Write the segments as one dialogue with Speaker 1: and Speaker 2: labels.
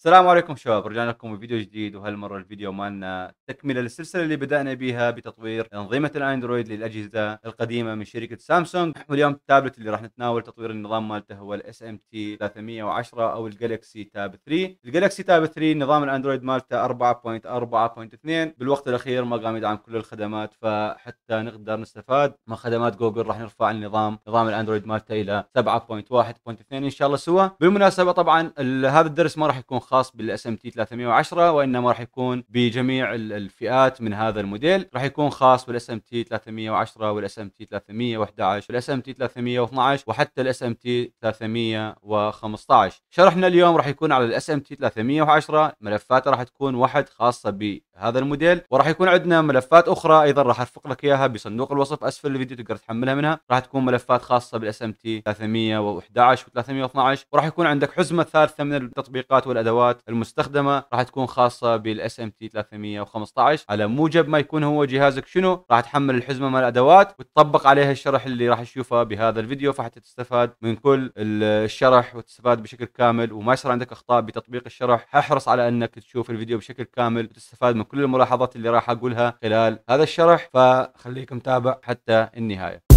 Speaker 1: السلام عليكم شباب رجعنا لكم بفيديو جديد وهالمره الفيديو مالنا تكمله للسلسله اللي بدانا بها بتطوير انظمه الاندرويد للاجهزه القديمه من شركه سامسونج واليوم التابلت اللي راح نتناول تطوير النظام مالته هو الاس ام تي 310 او الجالكسي تاب 3 الجالكسي تاب 3 نظام الاندرويد مالته 4.4.2 بالوقت الاخير ما قام يدعم كل الخدمات فحتى نقدر نستفاد من خدمات جوجل راح نرفع النظام نظام الاندرويد مالته الى 7.1.2 ان شاء الله سوا بالمناسبه طبعا هذا الدرس ما راح يكون الخاص بالاس ام تي 310 وانما راح يكون بجميع الفئات من هذا الموديل راح يكون خاص بالاس ام تي 310 والاس ام تي 311 والاس ام تي 312 وحتى الاس ام تي 315 شرحنا اليوم راح يكون على الاس ام تي 310 ملفاته راح تكون واحد خاصه بهذا الموديل وراح يكون عندنا ملفات اخرى ايضا راح ارفق لك اياها بصندوق الوصف اسفل الفيديو تقدر تحملها منها راح تكون ملفات خاصه بالاس ام تي 311 و312 وراح يكون عندك حزمه ثالثه من التطبيقات والادوات الادوات المستخدمه راح تكون خاصه بالاس ام تي 315 على موجب ما يكون هو جهازك شنو راح تحمل الحزمه مال الادوات وتطبق عليها الشرح اللي راح تشوفه بهذا الفيديو فحتى تستفاد من كل الشرح وتستفاد بشكل كامل وما يصير عندك اخطاء بتطبيق الشرح احرص على انك تشوف الفيديو بشكل كامل وتستفاد من كل الملاحظات اللي راح اقولها خلال هذا الشرح فخليكم تابع حتى النهايه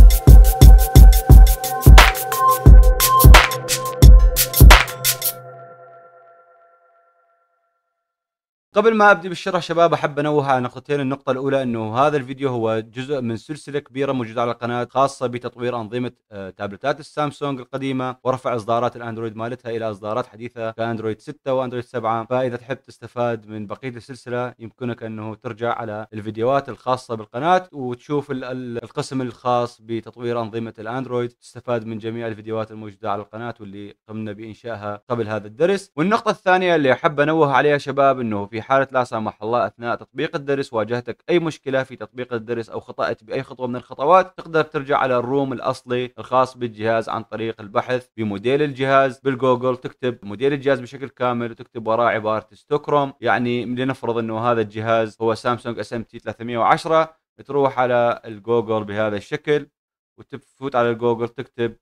Speaker 1: قبل ما ابدي بالشرح شباب احب انوه على نقطتين، النقطة الأولى أنه هذا الفيديو هو جزء من سلسلة كبيرة موجودة على القناة خاصة بتطوير أنظمة آه، تابلتات السامسونج القديمة ورفع إصدارات الأندرويد مالتها إلى إصدارات حديثة كأندرويد 6 وأندرويد 7، فإذا تحب تستفاد من بقية السلسلة يمكنك أنه ترجع على الفيديوهات الخاصة بالقناة وتشوف القسم الخاص بتطوير أنظمة الأندرويد، تستفاد من جميع الفيديوهات الموجودة على القناة واللي قمنا بإنشائها قبل هذا الدرس، والنقطة الثانية اللي أحب أنوه عليها شباب أنه في حالة لا سمح الله أثناء تطبيق الدرس واجهتك أي مشكلة في تطبيق الدرس أو خطأت بأي خطوة من الخطوات تقدر ترجع على الروم الأصلي الخاص بالجهاز عن طريق البحث بموديل الجهاز بالجوجل تكتب موديل الجهاز بشكل كامل وتكتب وراه عبارة ستوكروم يعني لنفرض أنه هذا الجهاز هو سامسونج اس ام تي 310 تروح على الجوجل بهذا الشكل وتفوت على الجوجل تكتب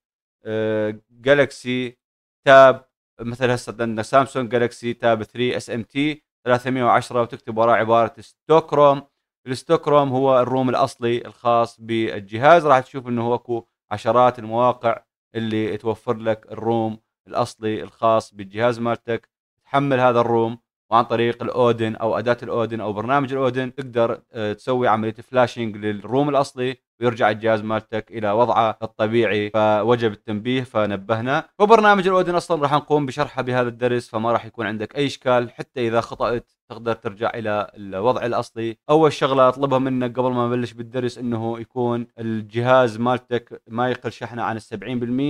Speaker 1: جالكسي آه، تاب مثل هسه عندنا سامسونج جالكسي تاب 3 اس ام تي 310 وتكتب وراء عباره ستوكروم الستوكروم هو الروم الاصلي الخاص بالجهاز راح تشوف انه هو اكو عشرات المواقع اللي توفر لك الروم الاصلي الخاص بالجهاز مالتك تحمل هذا الروم وعن طريق الاودن او اداه الاودن او برنامج الاودن تقدر آه، تسوي عمليه فلاشينج للروم الاصلي ويرجع الجهاز مالتك الى وضعه الطبيعي فوجب التنبيه فنبهنا وبرنامج الاودن اصلا راح نقوم بشرحه بهذا الدرس فما راح يكون عندك اي اشكال حتى اذا خطات تقدر ترجع الى الوضع الاصلي اول شغله اطلبها منك قبل ما نبلش بالدرس انه يكون الجهاز مالتك ما يقل شحنه عن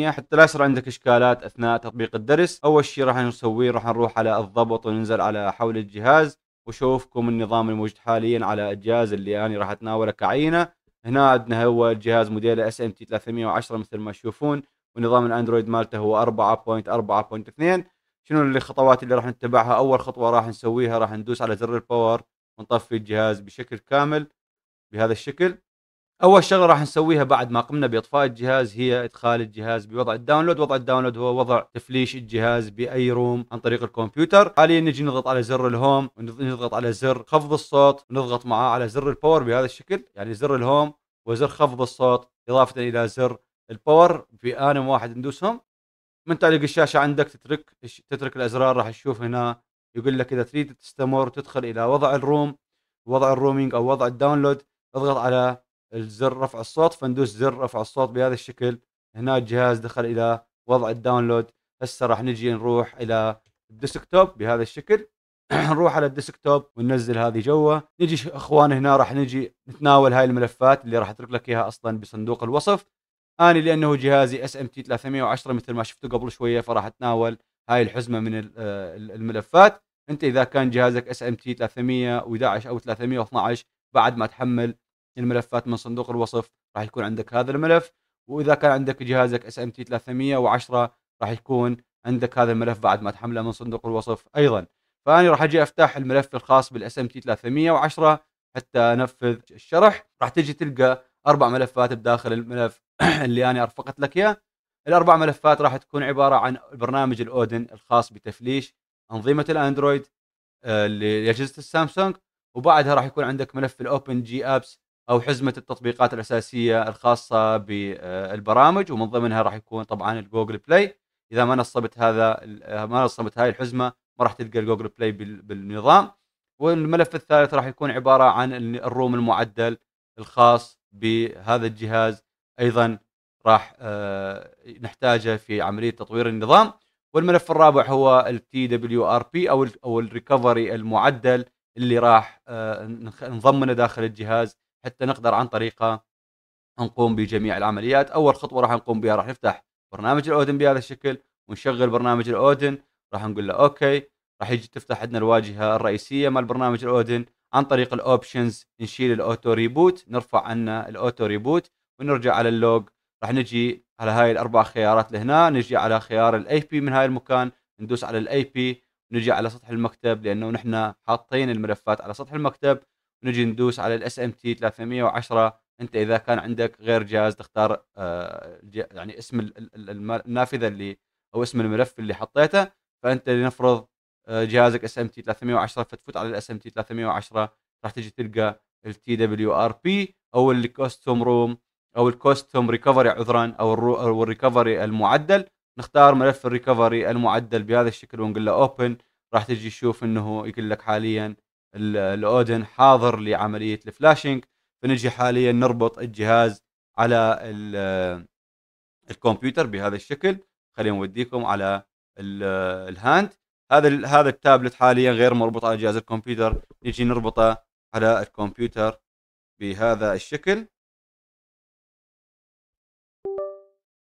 Speaker 1: 70% حتى لا يصير عندك اشكالات اثناء تطبيق الدرس اول شيء راح نسويه راح نروح على الضبط وننزل على حول الجهاز وشوفكم النظام الموجود حاليا على الجهاز اللي انا راح اتناوله كعينه هنا عندنا هو الجهاز موديله اس ام تي 310 مثل ما تشوفون ونظام الاندرويد مالته هو 4.4.2 شنو الخطوات اللي راح نتبعها اول خطوه راح نسويها راح ندوس على زر الباور ونطفي الجهاز بشكل كامل بهذا الشكل اول شغله راح نسويها بعد ما قمنا باطفاء الجهاز هي ادخال الجهاز بوضع الداونلود وضع الداونلود هو وضع تفليش الجهاز باي روم عن طريق الكمبيوتر حاليا نجي نضغط على زر الهوم ونضغط على زر خفض الصوت ونضغط معاه على زر الباور بهذا الشكل يعني زر الهوم وزر خفض الصوت اضافه الى زر الباور في ان واحد ندوسهم من تعليق الشاشه عندك تترك تترك الازرار راح تشوف هنا يقول لك اذا تريد تستمر تدخل الى وضع الروم وضع الرومينج او وضع الداونلود اضغط على الزر رفع الصوت فندوس زر رفع الصوت بهذا الشكل هنا الجهاز دخل الى وضع الداونلود هسه راح نجي نروح الى الديسكتوب بهذا الشكل نروح على الديسكتوب وننزل هذه جوا نجي اخوان هنا راح نجي نتناول هاي الملفات اللي راح اترك لك اياها اصلا بصندوق الوصف انا لانه جهازي اس ام تي 310 مثل ما شفتوا قبل شويه فراح اتناول هاي الحزمه من آه، الملفات انت اذا كان جهازك اس ام تي 311 او 312 بعد ما تحمل الملفات من صندوق الوصف راح يكون عندك هذا الملف واذا كان عندك جهازك اس ام تي 310 راح يكون عندك هذا الملف بعد ما تحمله من صندوق الوصف ايضا فانا راح اجي افتح الملف الخاص بالاس ام تي 310 حتى انفذ الشرح راح تجي تلقى اربع ملفات بداخل الملف اللي انا ارفقت لك اياه الاربع ملفات راح تكون عباره عن برنامج الاودن الخاص بتفليش انظمه الاندرويد آه، لاجهزه السامسونج وبعدها راح يكون عندك ملف الاوبن جي ابس او حزمه التطبيقات الاساسيه الخاصه بالبرامج ومن ضمنها راح يكون طبعا الجوجل بلاي اذا ما نصبت هذا ما نصبت هاي الحزمه ما راح تلقى الجوجل بلاي بالنظام والملف الثالث راح يكون عباره عن الروم المعدل الخاص بهذا الجهاز ايضا راح آه، نحتاجه في عمليه تطوير النظام والملف الرابع هو التي دبليو ار بي او او الريكفري المعدل اللي راح آه، نضمنه داخل الجهاز حتى نقدر عن طريقه نقوم بجميع العمليات اول خطوه راح نقوم بها راح نفتح برنامج الاودن بهذا الشكل ونشغل برنامج الاودن راح نقول له اوكي راح يجي تفتح عندنا الواجهه الرئيسيه مال برنامج الاودن عن طريق الاوبشنز نشيل الاوتو ريبوت نرفع عنا الاوتو ريبوت ونرجع على اللوج راح نجي على هاي الاربع خيارات لهنا نجي على خيار الاي بي من هاي المكان ندوس على الاي بي نجي على سطح المكتب لانه نحن حاطين الملفات على سطح المكتب نجي ندوس على الاس ام تي 310 انت اذا كان عندك غير جهاز تختار آه، يعني اسم النافذه اللي او اسم الملف اللي حطيته فانت لنفرض آه، جهازك اس ام تي 310 فتفوت على الاس ام تي 310 راح تجي تلقى التي دبليو ار بي او الكوستوم روم او الكوستوم ريكفري عذرا او الريكفري المعدل نختار ملف الريكفري المعدل بهذا الشكل ونقول له اوبن راح تجي تشوف انه يقول لك حاليا الاودن حاضر لعمليه الفلاشينج فنجي حاليا نربط الجهاز على الكمبيوتر بهذا الشكل خلينا نوديكم على الهاند هذا هذا التابلت حاليا غير مربوط على جهاز الكمبيوتر نجي نربطه على الكمبيوتر بهذا الشكل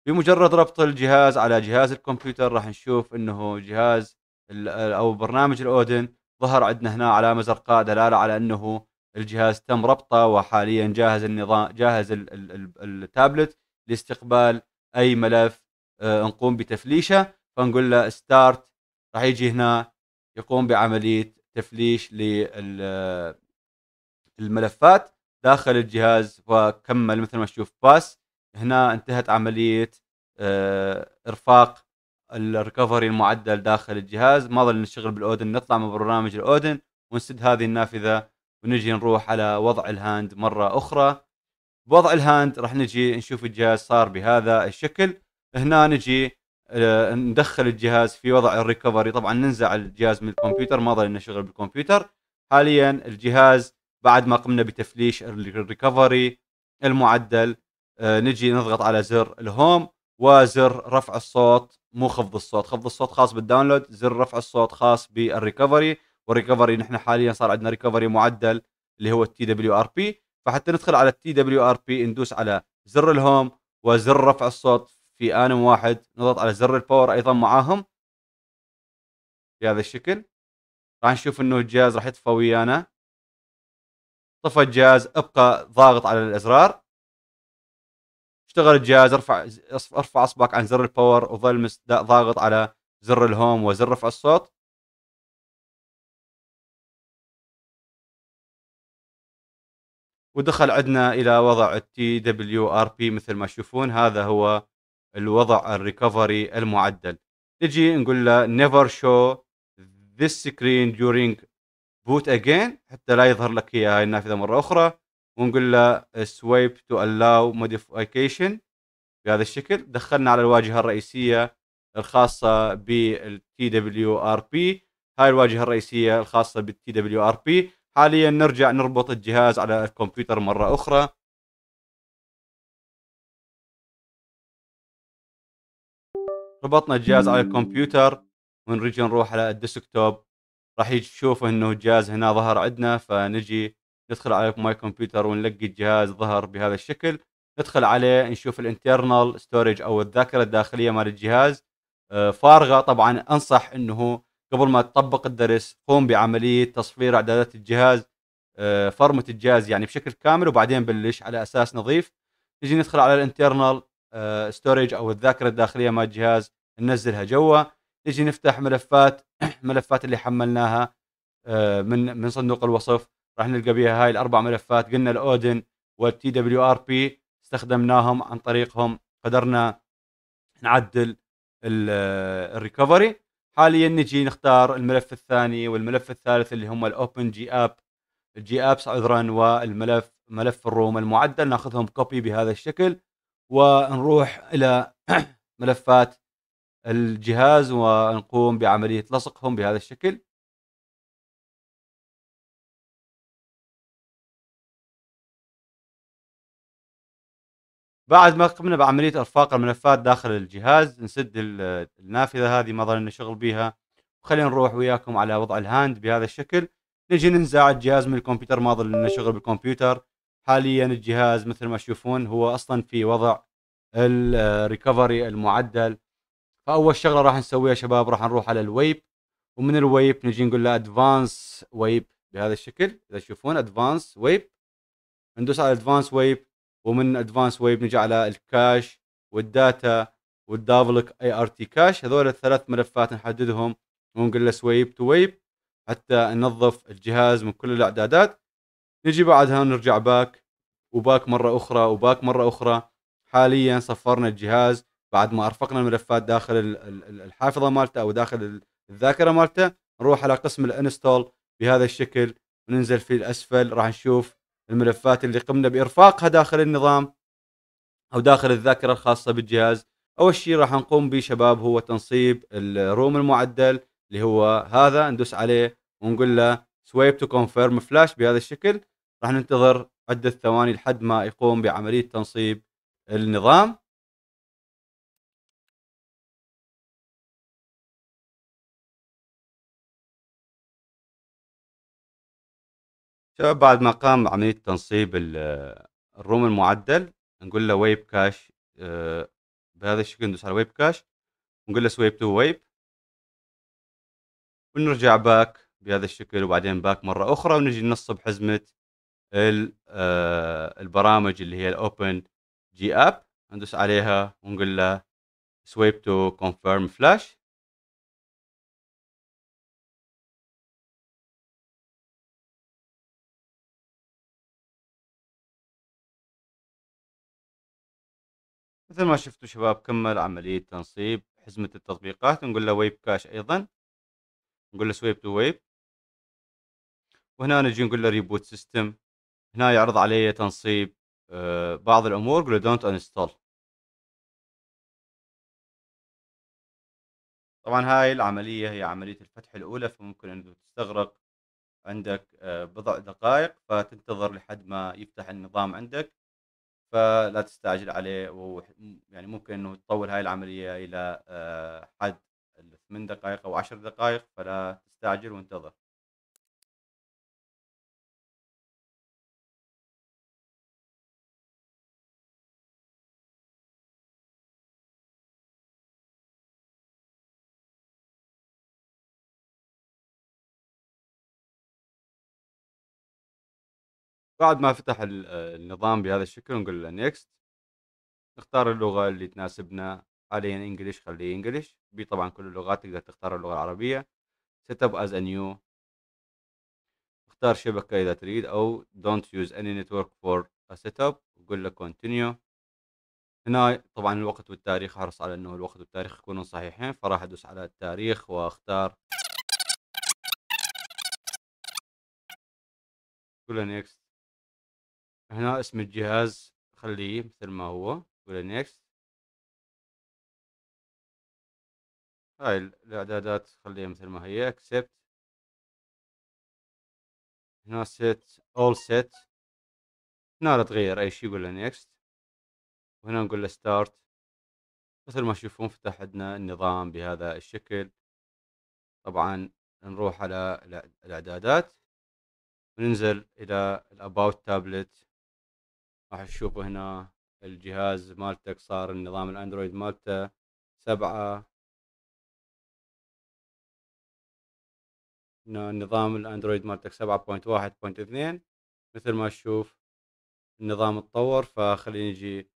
Speaker 1: بمجرد ربط الجهاز على جهاز الكمبيوتر راح نشوف انه جهاز او برنامج الاودن ظهر عندنا هنا علامه زرقاء دلاله على انه الجهاز تم ربطه وحاليا جاهز النظام جاهز التابلت لاستقبال اي ملف آه، نقوم بتفليشه فنقول له ستارت راح يجي هنا يقوم بعمليه تفليش للملفات آه، داخل الجهاز وكمل مثل ما تشوف باس هنا انتهت عمليه آه، ارفاق الريكفري المعدل داخل الجهاز ما ظل نشتغل بالاودن نطلع من برنامج الاودن ونسد هذه النافذه ونجي نروح على وضع الهاند مره اخرى بوضع الهاند راح نجي نشوف الجهاز صار بهذا الشكل هنا نجي آه، ندخل الجهاز في وضع الريكفري طبعا ننزع الجهاز من الكمبيوتر ما ظلنا شغل بالكمبيوتر حاليا الجهاز بعد ما قمنا بتفليش الريكفري المعدل آه، نجي نضغط على زر الهوم وزر رفع الصوت مو خفض الصوت خفض الصوت خاص بالداونلود زر رفع الصوت خاص بالريكفري والريكفري نحن حاليا صار عندنا ريكفري معدل اللي هو التي دبليو ار بي فحتى ندخل على التي دبليو ار بي ندوس على زر الهوم وزر رفع الصوت في ان واحد
Speaker 2: نضغط على زر الباور ايضا معاهم بهذا الشكل راح نشوف انه الجهاز راح يطفى ويانا طفى الجهاز ابقى
Speaker 1: ضاغط على الازرار اشتغل الجهاز ارفع ارفع اصبعك عن زر
Speaker 3: الباور وظل ضاغط على زر الهوم وزر رفع الصوت
Speaker 2: ودخل عندنا الى وضع التي دبليو ار بي مثل ما تشوفون هذا هو الوضع
Speaker 1: الريكفري المعدل نجي نقول له نيفر شو ذيس سكرين during بوت اجين حتى لا يظهر لك هي هاي النافذه مره اخرى ونقول له سويب تو الاو موديفيكيشن بهذا الشكل دخلنا على الواجهه الرئيسيه الخاصه بالتي دبليو ار بي هاي الواجهه
Speaker 2: الرئيسيه الخاصه بالتي دبليو ار بي حاليا نرجع نربط الجهاز على الكمبيوتر مره اخرى
Speaker 3: ربطنا الجهاز على الكمبيوتر ونرجع نروح على الديسكتوب
Speaker 1: راح يشوف انه الجهاز هنا ظهر عندنا فنجي ندخل على ماي كمبيوتر ونلقي الجهاز ظهر بهذا الشكل ندخل عليه نشوف الانترنال ستورج او الذاكره الداخليه مال الجهاز آه، فارغه طبعا انصح انه قبل ما تطبق الدرس قوم بعمليه تصفير اعدادات الجهاز آه، فرمه الجهاز يعني بشكل كامل وبعدين بلش على اساس نظيف نجي ندخل على الانترنال آه، ستورج او الذاكره الداخليه مال الجهاز ننزلها جوا نجي نفتح ملفات ملفات اللي حملناها من من صندوق الوصف راح نلقى بها هاي الاربع ملفات قلنا الاودن والتي دبليو ار بي استخدمناهم عن طريقهم قدرنا نعدل الريكفري حاليا نجي نختار الملف الثاني والملف الثالث اللي هم الاوبن جي اب الجي ابس عذرا والملف ملف الروم المعدل ناخذهم كوبي بهذا الشكل ونروح الى
Speaker 3: ملفات الجهاز ونقوم بعمليه لصقهم بهذا الشكل بعد ما قمنا بعمليه ارفاق الملفات داخل الجهاز
Speaker 1: نسد النافذه هذه ما ظلنا شغل بها وخلينا نروح وياكم على وضع الهاند بهذا الشكل نجي ننزع الجهاز من الكمبيوتر ما ظلنا شغل بالكمبيوتر حاليا الجهاز مثل ما تشوفون هو اصلا في وضع الريكفري المعدل فاول شغله راح نسويها شباب راح نروح على الويب ومن الويب نجي نقول له ادفانس ويب بهذا الشكل اذا تشوفون ادفانس ويب ندوس على ادفانس ويب ومن ادفانس ويب نجي على الكاش والداتا والدافلك اي ار تي كاش هذول الثلاث ملفات نحددهم ونقول له سويب تو ويب حتى ننظف الجهاز من كل الاعدادات نجي بعدها نرجع باك وباك مره اخرى وباك مره اخرى حاليا صفرنا الجهاز بعد ما ارفقنا الملفات داخل الحافظه مالته او داخل الذاكره مالته نروح على قسم الانستول بهذا الشكل وننزل في الاسفل راح نشوف الملفات اللي قمنا بارفاقها داخل النظام او داخل الذاكره الخاصه بالجهاز اول شيء راح نقوم به شباب هو تنصيب الروم المعدل اللي هو هذا ندوس عليه ونقول له سويب تو كونفيرم فلاش بهذا الشكل راح ننتظر عده ثواني
Speaker 3: لحد ما يقوم بعمليه تنصيب النظام شباب بعد ما قام عملية تنصيب
Speaker 1: الروم المعدل نقول له ويب كاش آه، بهذا الشكل ندوس على ويب كاش ونقول له سويب تو ويب ونرجع باك بهذا الشكل وبعدين باك مرة أخرى ونجي ننصب حزمة آه،
Speaker 2: البرامج اللي هي الأوبن جي أب ندوس عليها ونقول له سويب تو كونفيرم فلاش مثل ما شفتوا شباب كمل عملية تنصيب حزمة التطبيقات نقول له ويب كاش أيضا نقول له سويب تو ويب وهنا نجي نقول له ريبوت سيستم هنا يعرض علي تنصيب آه، بعض الأمور نقول له دونت انستول طبعا هاي العملية هي عملية الفتح الأولى فممكن أن
Speaker 1: تستغرق عندك آه، بضع دقائق فتنتظر لحد ما يفتح النظام عندك فلا تستعجل عليه ويعني ممكن انه تطول هاي العمليه
Speaker 2: الى آه، حد الثمان دقائق او عشر دقائق فلا تستعجل وانتظر بعد ما فتح آه، النظام بهذا الشكل نقول له نيكست نختار اللغه اللي تناسبنا حاليا
Speaker 1: انجلش خليه انجلش بي طبعا كل اللغات تقدر تختار اللغه العربيه سيت اب از نيو اختار شبكه اذا تريد او دونت يوز اني نتورك فور سيت اب وقول له كونتينيو هنا طبعا الوقت والتاريخ احرص على انه الوقت والتاريخ يكونون صحيحين فراح ادوس على التاريخ واختار
Speaker 3: له نيكست هنا اسم
Speaker 2: الجهاز خليه مثل ما هو ولا نيكست هاي الاعدادات خليها مثل ما هي اكسبت
Speaker 3: هنا سيت اول سيت هنا لا تغير اي شيء له نيكست وهنا نقول له ستارت مثل ما تشوفون
Speaker 1: فتح عندنا النظام بهذا الشكل طبعا نروح على الاعدادات وننزل الى الاباوت تابلت
Speaker 2: راح تشوف هنا الجهاز مالتك صار النظام الاندرويد مالته سبعة نظام الاندرويد مالتك سبعة بوينت واحد بوينت اثنين مثل ما تشوف
Speaker 1: النظام اتطور فخلينا نجي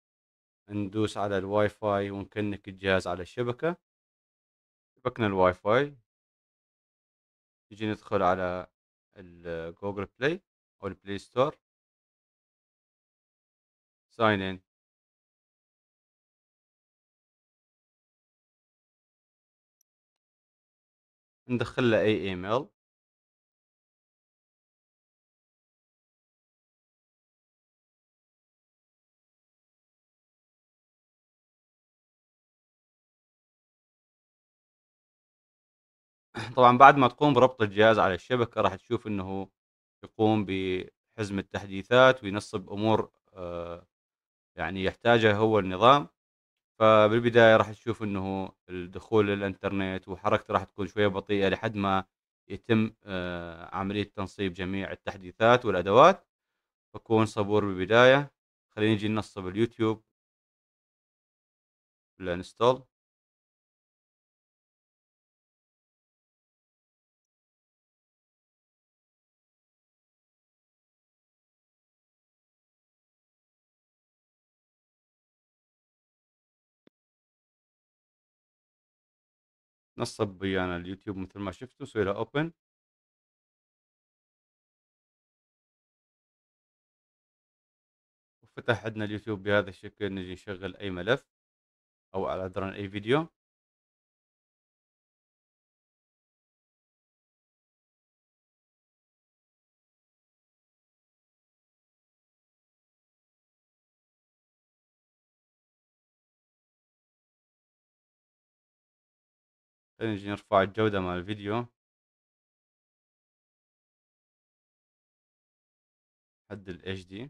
Speaker 1: ندوس على الواي فاي ونكنك الجهاز على
Speaker 2: الشبكة شبكنا الواي فاي نجي ندخل على الجوجل بلاي او البلاي ستور
Speaker 3: ساين ان ندخل له اي ايميل
Speaker 2: طبعا بعد ما تقوم بربط الجهاز على الشبكة راح تشوف انه يقوم بحزم التحديثات وينصب امور
Speaker 1: آه، يعني يحتاجه هو النظام فبالبدايه راح تشوف انه الدخول للانترنت وحركته راح تكون شويه بطيئه لحد ما يتم آه، عمليه تنصيب جميع التحديثات والادوات فكون صبور بالبدايه
Speaker 3: خلينا نجي ننصب اليوتيوب الانستول نصب بيانا اليوتيوب مثل ما شفتوا سوي له اوبن وفتح عندنا اليوتيوب بهذا الشكل نجي نشغل اي ملف او على درن اي فيديو خلينا نرفع الجودة مال الفيديو حد ال HD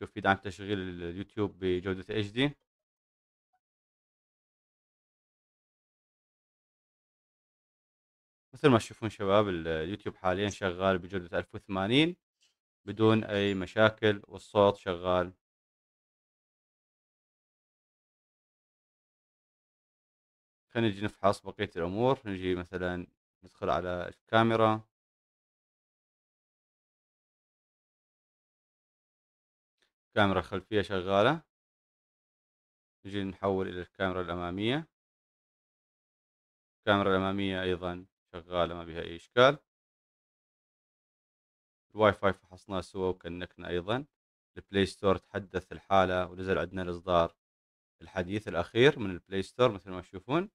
Speaker 3: شوف في دعم تشغيل اليوتيوب بجودة HD
Speaker 2: مثل ما تشوفون شباب اليوتيوب حاليا شغال بجودة 1080 بدون أي مشاكل والصوت شغال
Speaker 3: خلينا نجي نفحص بقية الأمور نجي مثلا ندخل على الكاميرا
Speaker 2: الكاميرا الخلفية شغالة نجي نحول إلى الكاميرا الأمامية الكاميرا الأمامية أيضا شغالة ما بها أي إشكال الواي فاي فحصناه سوا وكنكنا أيضا البلاي ستور تحدث الحالة ونزل عندنا الإصدار الحديث الأخير
Speaker 1: من البلاي ستور مثل ما تشوفون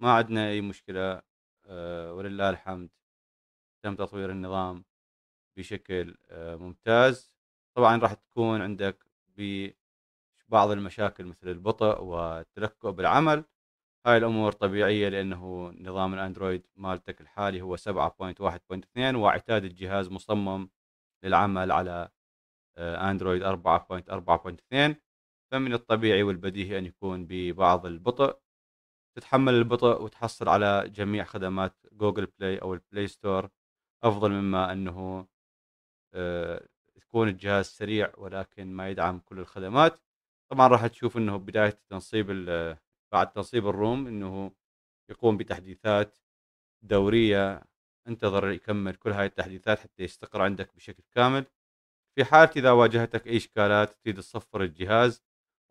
Speaker 1: ما عندنا أي مشكلة آه، ولله الحمد تم تطوير النظام بشكل آه، ممتاز طبعا راح تكون عندك بعض المشاكل مثل البطء والتلكؤ بالعمل هاي الامور طبيعيه لانه نظام الاندرويد مالتك الحالي هو 7.1.2 واعتاد الجهاز مصمم للعمل على آه، اندرويد 4.4.2 فمن الطبيعي والبديهي ان يكون ببعض البطء تتحمل البطء وتحصل على جميع خدمات جوجل بلاي او البلاي ستور افضل مما انه آه، يكون الجهاز سريع ولكن ما يدعم كل الخدمات طبعا راح تشوف انه بدايه تنصيب بعد تنصيب الروم انه يقوم بتحديثات دوريه انتظر يكمل كل هاي التحديثات حتى يستقر عندك بشكل كامل في حالة إذا واجهتك أي إشكالات تريد تصفر الجهاز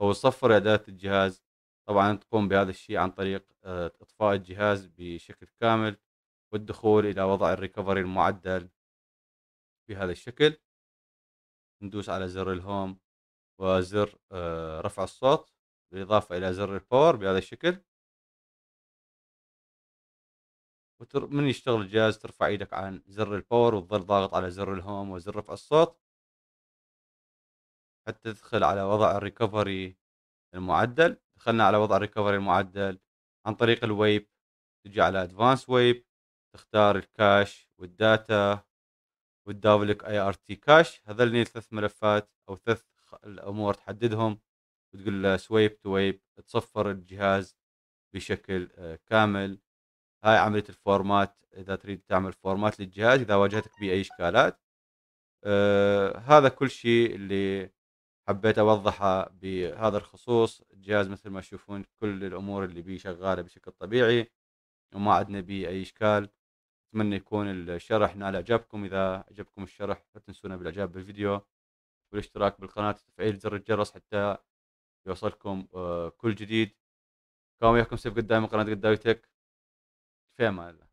Speaker 1: أو تصفر إعدادات الجهاز طبعا تقوم بهذا الشيء عن طريق آه، اطفاء الجهاز بشكل كامل والدخول الى وضع الريكفري المعدل بهذا الشكل
Speaker 2: ندوس على زر الهوم وزر آه، رفع الصوت بالاضافه الى زر الباور بهذا الشكل ومن يشتغل الجهاز ترفع ايدك عن زر الباور وتظل ضاغط على زر الهوم وزر رفع الصوت
Speaker 1: حتى تدخل على وضع الريكفري المعدل دخلنا على وضع الريكفري المعدل عن طريق الويب تجي على ادفانس ويب تختار الكاش والداتا وتداول اي ار تي كاش هذول ثلاث ملفات او ثلاث الامور تحددهم وتقول له سويب تو ويب تصفر الجهاز بشكل آه، كامل هاي عمليه الفورمات اذا تريد تعمل فورمات للجهاز اذا واجهتك باي اي اشكالات آه هذا كل شيء اللي حبيت اوضحها بهذا الخصوص الجهاز مثل ما تشوفون كل الامور اللي بيه شغاله بشكل طبيعي وما عندنا بيه اي اشكال اتمنى يكون الشرح نال اعجابكم اذا اعجبكم الشرح لا تنسونا بالاعجاب بالفيديو
Speaker 2: والاشتراك بالقناه وتفعيل زر الجرس حتى يوصلكم آه، كل جديد كان وياكم سيف قدامي قناه قدامي تك في امان الله